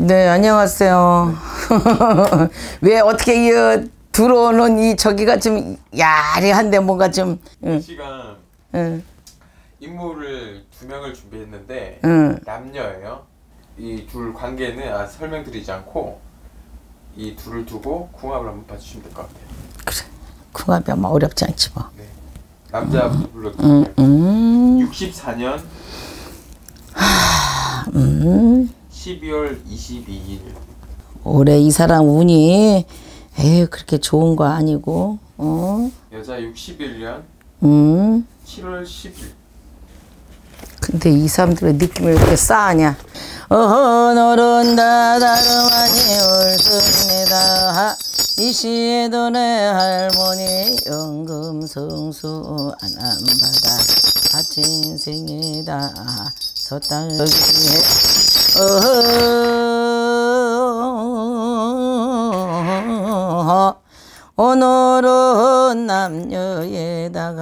네, 안녕하세요. 왜 어떻게 이 어, 들어오는 이 저기가 좀 야리한데 뭔가 좀 시간 응. 인물을 두 명을 준비했는데 응. 남녀예요. 이 둘 관계는 아, 설명드리지 않고 이 둘을 두고 궁합을 한번 봐주시면 될 것 같아요. 그래, 궁합이 아마 어렵지 않지 뭐. 네. 남자부터 불러 음. 음, 음. 64년. 하, 음. 12월 22일. 올해 이 사람 운이 에휴 그렇게 좋은 거 아니고. 어? 여자 61년. 음. 7월 10일. 근데 이 사람들의 느낌이 이렇게 싸하냐? 어허 노른다 다름하니 올습니다 이시에 도네 할머니 연금성수 안한바다 같은 생이다 सतंग है 오늘은 남녀에다가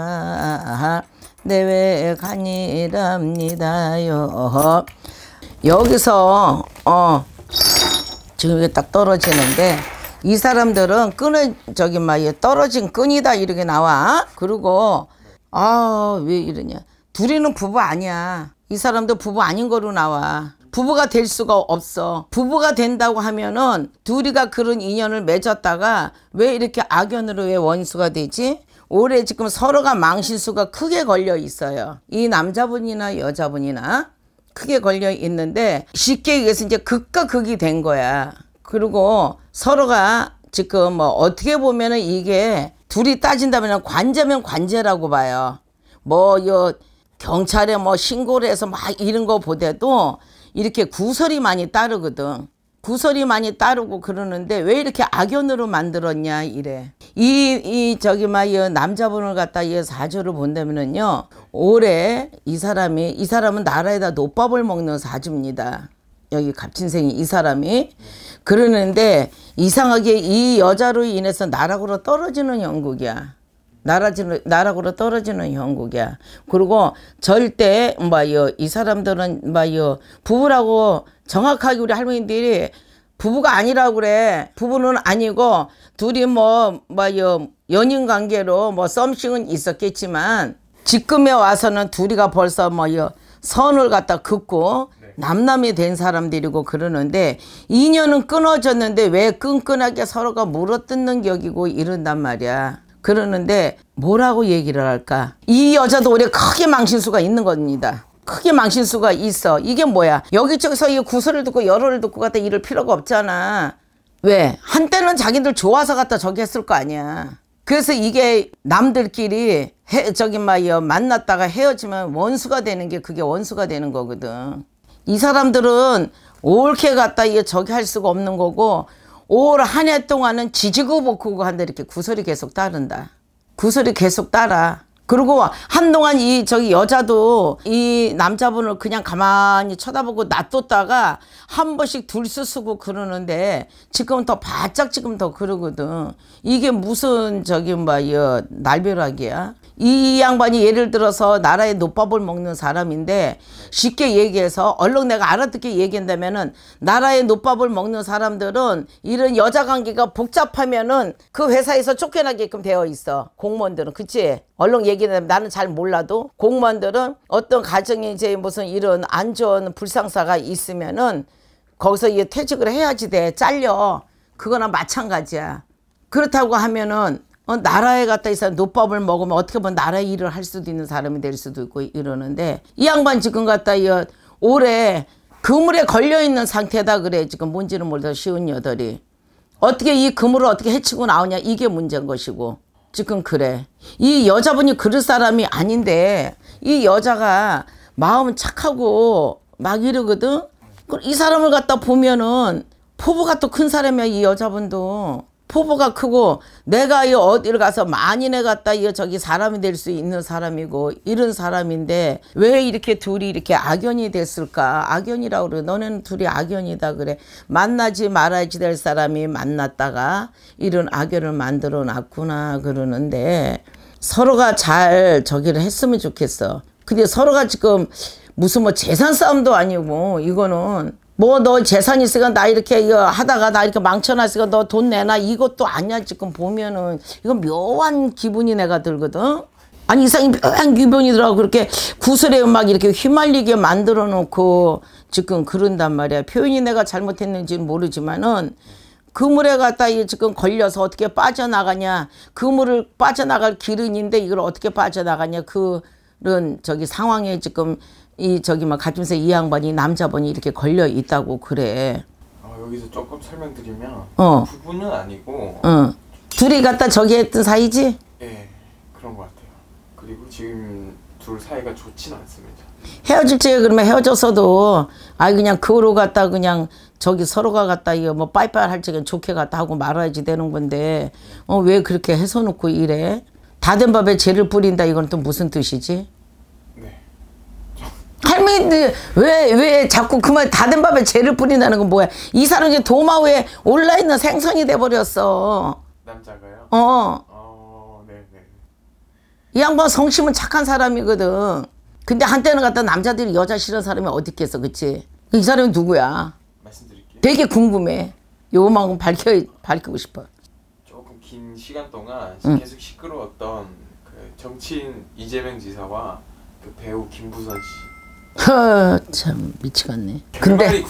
내외간이랍니다요. 여기서 어 지금 이게 딱 떨어지는데 이 사람들은 끈을 저기 막 떨어진 끈이다 이렇게 나와. 그리고 아왜 이러냐? 둘이는 부부 아니야. 이 사람도 부부 아닌 거로 나와. 부부가 될 수가 없어. 부부가 된다고 하면은 둘이가 그런 인연을 맺었다가 왜 이렇게 악연으로 왜 원수가 되지? 올해 지금 서로가 망신수가 크게 걸려 있어요. 이 남자분이나 여자분이나 크게 걸려 있는데 쉽게 얘기해서 이제 극과 극이 된 거야. 그리고 서로가 지금 뭐 어떻게 보면은 이게 둘이 따진다면 관제면 관제라고 봐요. 뭐요 경찰에 뭐 신고를 해서 막 이런 거보대도 이렇게 구설이 많이 따르거든. 구설이 많이 따르고 그러는데 왜 이렇게 악연으로 만들었냐 이래. 이, 이 저기 막이 남자분을 갖다 이 사주를 본다면은요. 올해 이 사람이 이 사람은 나라에다 노밥을 먹는 사주입니다. 여기 갑진생이 이 사람이 그러는데 이상하게 이 여자로 인해서 나락으로 떨어지는 영국이야. 나라지는, 나락으로 떨어지는 형국이야. 그리고 절대 뭐요 이 사람들은 뭐요 부부라고 정확하게 우리 할머니들이 부부가 아니라고 그래. 부부는 아니고 둘이 뭐 뭐요 연인 관계로 뭐 썸씽은 있었겠지만 지금에 와서는 둘이가 벌써 뭐요 선을 갖다 긋고 네. 남남이 된 사람들이고 그러는데 인연은 끊어졌는데 왜 끈끈하게 서로가 물어뜯는 격이고 이런단 말이야. 그러는데 뭐라고 얘기를 할까? 이 여자도 올해 크게 망신수가 있는 겁니다. 크게 망신수가 있어. 이게 뭐야? 여기저기서 이 구설을 듣고 열흘을 듣고 갖다 이럴 필요가 없잖아. 왜? 한때는 자기들 좋아서 갖다 저기 했을 거 아니야. 그래서 이게 남들끼리 해, 저기 막여 만났다가 헤어지면 원수가 되는 게 그게 원수가 되는 거거든. 이 사람들은 옳게 갖다 이게 저기 할 수가 없는 거고 올한해 동안은 지지고 볶고 한데 이렇게 구슬이 계속 따른다. 구슬이 계속 따라. 그리고 한동안 이 저기 여자도 이 남자분을 그냥 가만히 쳐다보고 놔뒀다가 한 번씩 둘수 쓰고 그러는데 지금 더 바짝 지금 더 그러거든. 이게 무슨 저기 뭐야 날벼락이야. 이 양반이 예를 들어서 나라의 노밥을 먹는 사람인데 쉽게 얘기해서 얼른 내가 알아듣게 얘기한다면은 나라의 노밥을 먹는 사람들은 이런 여자 관계가 복잡하면은 그 회사에서 쫓겨나게끔 되어 있어 공무원들은 그치 얼른 얘기하면 나는 잘 몰라도 공무원들은 어떤 가정에 이제 무슨 이런 안 좋은 불상사가 있으면은 거기서 이제 퇴직을 해야지 돼 잘려 그거나 마찬가지야 그렇다고 하면은 어, 나라에 갔다 이 사람 노밥을 먹으면 어떻게 보면 나라 일을 할 수도 있는 사람이 될 수도 있고 이러는데 이 양반 지금 갔다 이 올해 그물에 걸려 있는 상태다 그래 지금 뭔지는 몰라서 쉬운 여덟이 어떻게 이 그물을 어떻게 해치고 나오냐 이게 문제인 것이고 지금 그래 이 여자분이 그럴 사람이 아닌데 이 여자가 마음은 착하고 막 이러거든 이 사람을 갖다 보면은 포부가 또 큰 사람이야 이 여자분도 포부가 크고 내가 이 어디를 가서 많이 내갔다 이 저기 사람이 될 수 있는 사람이고 이런 사람인데 왜 이렇게 둘이 이렇게 악연이 됐을까 악연이라고 그래 너는 둘이 악연이다 그래 만나지 말아야지 될 사람이 만났다가 이런 악연을 만들어 놨구나 그러는데 서로가 잘 저기를 했으면 좋겠어 근데 서로가 지금 무슨 뭐 재산 싸움도 아니고 이거는 뭐 너 재산 있으니까 나 이렇게 이거 하다가 나 이렇게 망쳐놨으니까 너 돈 내놔 이것도 아니야 지금 보면은 이건 묘한 기분이 내가 들거든 아니 이상이 묘한 기분이더라고 그렇게 구슬에 음악 이렇게 휘말리게 만들어 놓고 지금 그런단 말이야 표현이 내가 잘못했는지는 모르지만은 그물에 갖다 지금 걸려서 어떻게 빠져나가냐 그물을 빠져나갈 길은 인데 이걸 어떻게 빠져나가냐 그런 저기 상황에 지금 이 저기 막 가슴새 이 양반이 남자분이 이렇게 걸려 있다고 그래. 어, 여기서 조금 설명드리면 어. 부부는 아니고 어. 둘이 갖다 저기 했던 사이지? 예 그런 것 같아요. 그리고 지금 둘 사이가 좋진 않습니다. 헤어질 때 그러면 헤어졌어도 아 그냥 그로 갖다 그냥 저기 서로가 갖다 이거 뭐 빠이빠이 할 적엔 좋게 갖다 하고 말아야지 되는 건데 어 왜 그렇게 해서 놓고 이래? 다 된 밥에 죄를 뿌린다 이건 또 무슨 뜻이지? 범인들 왜왜 자꾸 그만 다된 밥에 죄를 뿌린다는 건 뭐야? 이 사람이 도마 위에 올라 있는 생선이 돼 버렸어. 남자가요? 어. 어, 네, 네. 이 양반 성심은 착한 사람이거든. 근데 한때는 갖다 남자들이 여자 싫은 사람이 어디 있겠어, 그치? 이 사람이 누구야? 말씀드릴게요. 되게 궁금해. 요만큼 밝혀, 밝히고 싶어. 조금 긴 시간 동안 응. 계속 시끄러웠던 그 정치인 이재명 지사와 그 배우 김부선 씨. 허참 미치겠네. 근데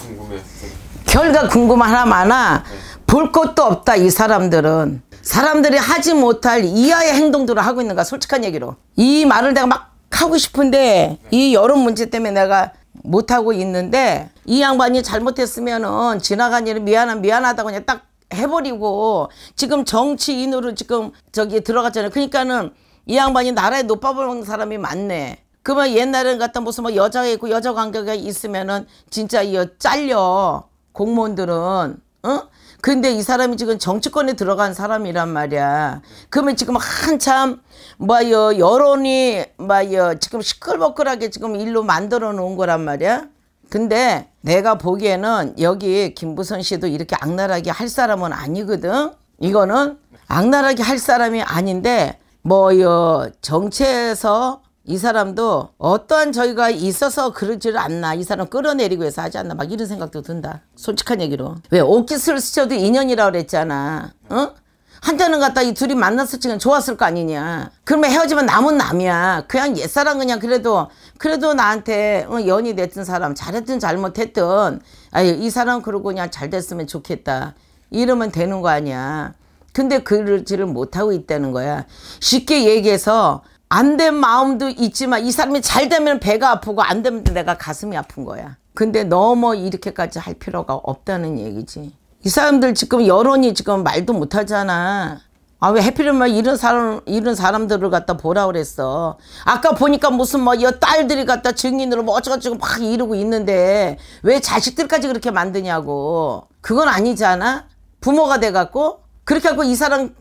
결과 궁금하나 마나 볼 것도 없다 이 사람들은. 사람들이 하지 못할 이하의 행동들을 하고 있는가 솔직한 얘기로. 이 말을 내가 막 하고 싶은데 이 여론 문제 때문에 내가 못하고 있는데 이 양반이 잘못했으면은 지나간 일은 미안한 미안하다고 그냥 딱 해버리고 지금 정치인으로 지금 저기 들어갔잖아요. 그러니까는 이 양반이 나라에 높아보는 사람이 많네. 그러면 옛날에는 같은 무슨 뭐 여자가 있고 여자 관계가 있으면은 진짜 이어 잘려 공무원들은 응? 근데 이 사람이 지금 정치권에 들어간 사람이란 말이야. 그러면 지금 한참 뭐 여 여론이 뭐 여 지금 시끌벅끌하게 지금 일로 만들어 놓은 거란 말이야. 근데 내가 보기에는 여기 김부선 씨도 이렇게 악랄하게 할 사람은 아니거든. 이거는 악랄하게 할 사람이 아닌데 뭐 여 정치에서 이 사람도 어떠한 저희가 있어서 그러지를 않나 이 사람 끌어내리고 해서 하지 않나 막 이런 생각도 든다 솔직한 얘기로 왜 옷깃을 스쳐도 인연이라 그랬잖아 어? 한자는 갔다 이 둘이 만났을 때는 좋았을 거 아니냐 그러면 헤어지면 남은 남이야 그냥 옛사람 그냥 그래도 그래도 나한테 어, 연이 됐든 사람 잘했든 잘못했든 아유 이 사람 그러고 그냥 잘 됐으면 좋겠다 이러면 되는 거 아니야 근데 그러지를 못하고 있다는 거야 쉽게 얘기해서 안된 마음도 있지만 이 사람이 잘 되면 배가 아프고 안 되면 내가 가슴이 아픈 거야. 근데 너무 이렇게까지 할 필요가 없다는 얘기지. 이 사람들 지금 여론이 지금 말도 못하잖아. 아 왜해피이면 이런 사람 이런 사람들을 갖다 보라 그랬어. 아까 보니까 무슨 뭐 여 딸들이 갖다 증인으로 뭐 어쩌고저쩌고 막 이러고 있는데 왜 자식들까지 그렇게 만드냐고. 그건 아니잖아. 부모가 돼 갖고 그렇게 하고 이 사람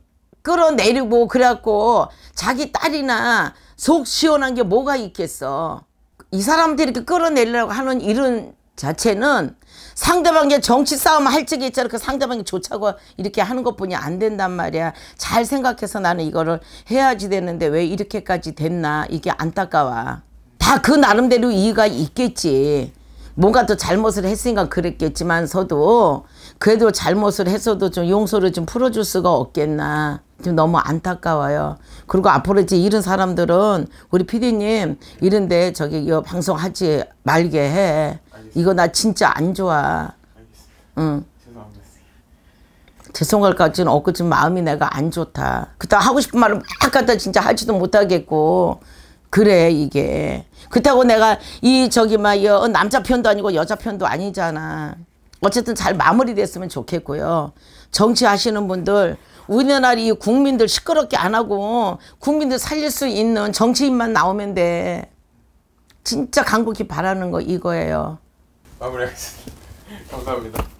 끌어내리고 그래갖고 자기 딸이나 속 시원한 게 뭐가 있겠어. 이 사람들이 이렇게 끌어내려고 하는 이런 자체는 상대방이 정치 싸움 할 적에 있잖아. 그 상대방이 좋자고 이렇게 하는 것뿐이 안 된단 말이야. 잘 생각해서 나는 이거를 해야지 되는데 왜 이렇게까지 됐나. 이게 안타까워. 다 그 나름대로 이유가 있겠지. 뭔가 또 잘못을 했으니까 그랬겠지만서도 그래도 잘못을 했어도 좀 용서를 좀 풀어줄 수가 없겠나. 지금 너무 안타까워요. 그리고 앞으로 이제 이런 사람들은 우리 피디님 이런데 저기 이 방송 하지 말게 해. 알겠습니다. 이거 나 진짜 안 좋아. 알겠습니다. 응. 죄송할것 같지는 없고 지금 마음이 내가 안 좋다. 그때 하고 싶은 말을 막 갖다 진짜 하지도 못하겠고 그래 이게 그렇다고 내가 이 저기 막 남자 편도 아니고 여자 편도 아니잖아. 어쨌든 잘 마무리됐으면 좋겠고요. 정치하시는 분들 우리나라 이 국민들 시끄럽게 안 하고 국민들 살릴 수 있는 정치인만 나오면 돼. 진짜 간곡히 바라는 거 이거예요. 마무리하겠습니다. 감사합니다.